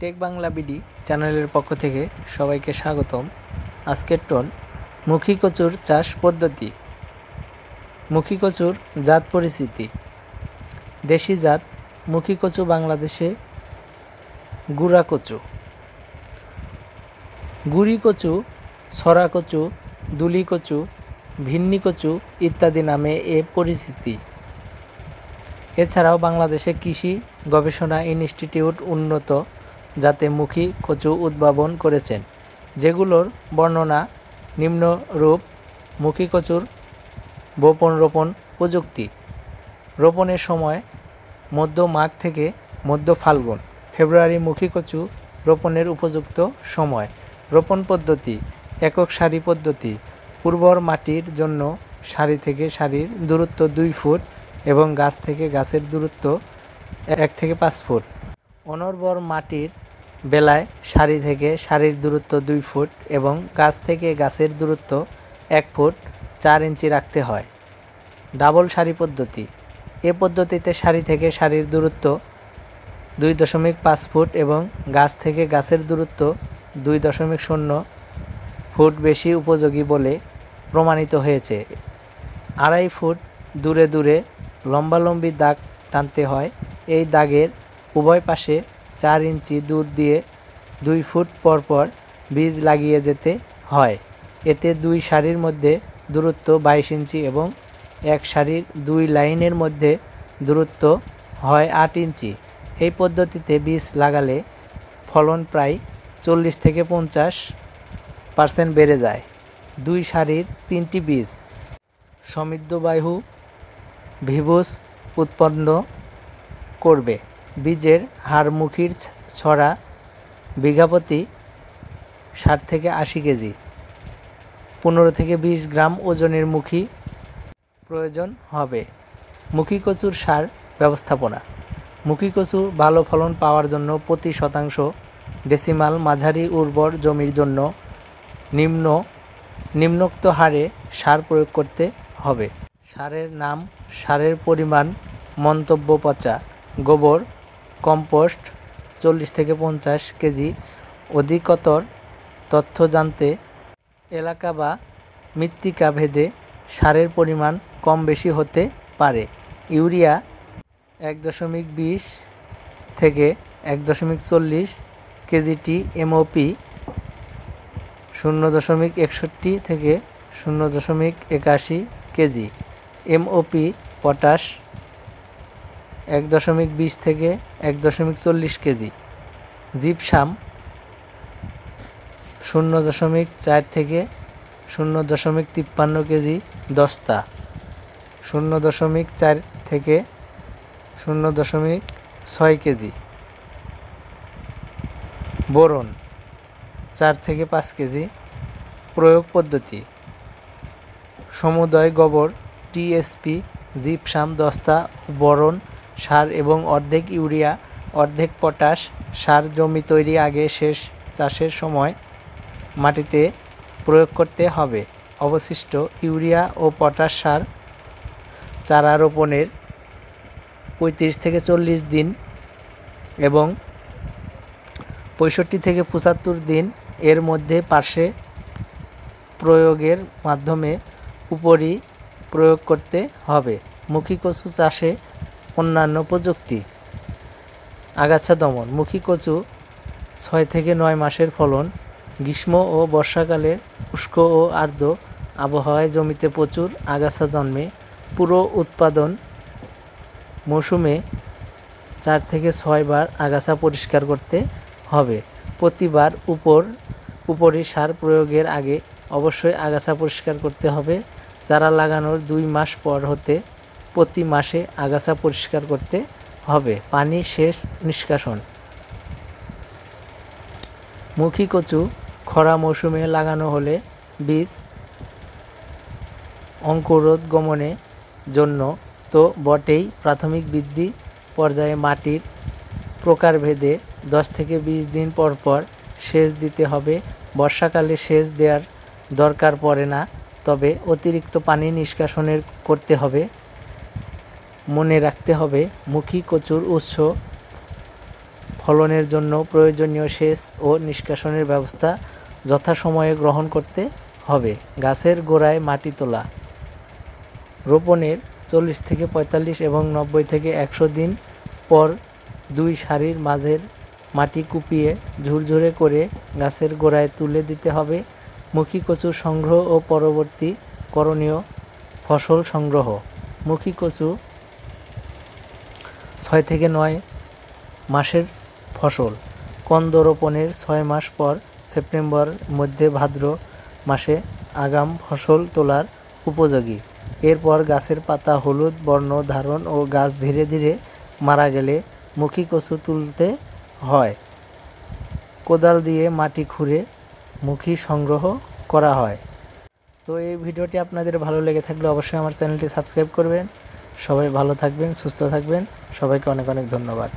take Bangla BD চ্যানেলের পক্ষ থেকে সবাইকে স্বাগতম আজকের টোন মুখী কচুর চাষ পদ্ধতি মুখী কচুর জাত পরিস্থিতি দেশি জাত মুখী কচু বাংলাদেশে গুড়া কচু গুড়ি কচু ছড়া কচু দুলি কচু ভিন্নি কচু ইত্যাদি নামে এ পরিস্থিতি এছাড়াও বাংলাদেশে কৃষি গবেষণা ইনস্টিটিউট উন্নত যাতে মুখী কচু উদ্ভাবন করেছেন যেগুলোর বর্ণনা নিম্নরূপ মুখী কচুর বোপন রোপণ প্রযুক্তি রোপণের সময় মধ্য মাঘ থেকে মধ্য ফাল্গুন ফেব্রুয়ারি মুখী কচু রোপণের উপযুক্ত সময় রোপণ পদ্ধতি একক সারি পদ্ধতি উর্বর মাটির জন্য সারি থেকে সারির দূরত্ব দুই ফুট এবং গাছ থেকে গাছের দূরত্ব এক থেকে পাঁচ ফুট অনর্বর মাটির বেলায় সারি থেকে সারির দূরত্ব দুই ফুট এবং গাছ থেকে গাছের দূরত্ব এক ফুট চার ইঞ্চি রাখতে হয় ডাবল সারি পদ্ধতি এ পদ্ধতিতে সারি থেকে সারির দূরত্ব দুই দশমিক পাঁচ ফুট এবং গাছ থেকে গাছের দূরত্ব দুই দশমিক শূন্য ফুট বেশি উপযোগী বলে প্রমাণিত হয়েছে আড়াই ফুট দূরে দূরে লম্বালম্বি দাগ টানতে হয় এই দাগের উভয় পাশে চার ইঞ্চি দূর দিয়ে দুই ফুট পরপর বীজ লাগিয়ে যেতে হয় এতে দুই সারির মধ্যে দূরত্ব বাইশ ইঞ্চি এবং এক সারির দুই লাইনের মধ্যে দূরত্ব হয় আট ইঞ্চি এই পদ্ধতিতে বীজ লাগালে ফলন প্রায় চল্লিশ থেকে পঞ্চাশ পার্সেন্ট বেড়ে যায় দুই সারির তিনটি বীজ সমৃদ্ধ বায়ু ভিভুস উৎপন্ন করবে বীজের হাড়মুখির ছড়া বিঘাপতি ষাট থেকে আশি কেজি পনেরো থেকে বিশ গ্রাম ওজনের মুখি প্রয়োজন হবে মুখি কচুর সার ব্যবস্থাপনা মুখি কচু ভালো ফলন পাওয়ার জন্য প্রতি শতাংশ ডেসিমাল মাঝারি উর্বর জমির জন্য নিম্ন নিম্নোক্ত হারে সার প্রয়োগ করতে হবে সারের নাম সারের পরিমাণ মন্তব্য পচা গোবর কম্পোস্ট চল্লিশ থেকে পঞ্চাশ কেজি অধিকতর তথ্য জানতে এলাকা বা মৃত্তিকা ভেদে সারের পরিমাণ কম বেশি হতে পারে ইউরিয়া এক দশমিক বিশ থেকে এক দশমিক চল্লিশ কেজিটি এমওপি শূন্য দশমিক একষট্টি থেকে শূন্য দশমিক একাশি কেজি এমওপি পটাশ এক দশমিক বিশ থেকে এক দশমিক চল্লিশ কেজি জিপসাম শূন্য দশমিক চার থেকে শূন্য দশমিক তিপ্পান্ন কেজি দস্তা শূন্য দশমিক চার থেকে শূন্য দশমিক ছয় কেজি বোরন চার থেকে পাঁচ কেজি প্রয়োগ পদ্ধতি সমুদয় গোবর টিএসপি জিপসাম দস্তা ও বরণ সার এবং অর্ধেক ইউরিয়া অর্ধেক পটাশ সার জমি তৈরি আগে শেষ চাষের সময় মাটিতে প্রয়োগ করতে হবে অবশিষ্ট ইউরিয়া ও পটাশ সার চারা রোপণের পঁয়ত্রিশ থেকে চল্লিশ দিন এবং পঁয়ষট্টি থেকে পঁচাত্তর দিন এর মধ্যে পার্শ্বে প্রয়োগের মাধ্যমে উপরই প্রয়োগ করতে হবে মুখী কচু চাষে অন্যান্য প্রযুক্তি আগাছা দমন মুখী কচু ছয় থেকে নয় মাসের ফলন গ্রীষ্ম ও বর্ষাকালে উষ্ক ও আর্দ্র আবহাওয়ায় জমিতে প্রচুর আগাছা জন্মে পুরো উৎপাদন মৌসুমে চার থেকে ছয়বার আগাছা পরিষ্কার করতে হবে প্রতিবার উপর উপরে সার প্রয়োগের আগে অবশ্যই আগাছা পরিষ্কার করতে হবে চারা লাগানোর দুই মাস পর হতে প্রতি মাসে আগাছা পরিষ্কার করতে হবে পানি শেষ নিষ্কাশন মুখী কচু খরা মৌসুমে লাগানো হলে বীজ গমনে জন্য তো বটেই প্রাথমিক বৃদ্ধি পর্যায়ে মাটির প্রকারভেদে দশ থেকে বিশ দিন পর পর সেচ দিতে হবে বর্ষাকালে সেচ দেওয়ার দরকার পড়ে না তবে অতিরিক্ত পানি নিষ্কাশনের করতে হবে মনে রাখতে হবে মুখী কচুর উৎস ফলনের জন্য প্রয়োজনীয় সেচ ও নিষ্কাশনের ব্যবস্থা যথাসময়ে গ্রহণ করতে হবে গাছের গোড়ায় মাটি তোলা রোপণের চল্লিশ থেকে পঁয়তাল্লিশ এবং নব্বই থেকে একশো দিন পর দুই সারির মাঝের মাটি কুপিয়ে ঝুরঝুরে করে গাছের গোড়ায় তুলে দিতে হবে মুখী কচু সংগ্রহ ও পরবর্তী করণীয় ফসল সংগ্রহ মুখী কচু ছয় থেকে নয় মাসের ফসল কন্দ রোপণের ছয় মাস পর সেপ্টেম্বর মধ্যে ভাদ্র মাসে আগাম ফসল তোলার উপযোগী এরপর গাছের পাতা হলুদ বর্ণ ধারণ ও গাছ ধীরে ধীরে মারা গেলে মুখী কচু তুলতে হয় কোদাল দিয়ে মাটি খুঁড়ে মুখী সংগ্রহ করা হয় তো এই ভিডিওটি আপনাদের ভালো লেগে থাকলে অবশ্যই আমার চ্যানেলটি সাবস্ক্রাইব করবেন সবাই ভালো থাকবেন সুস্থ থাকবেন সবাইকে অনেক অনেক ধন্যবাদ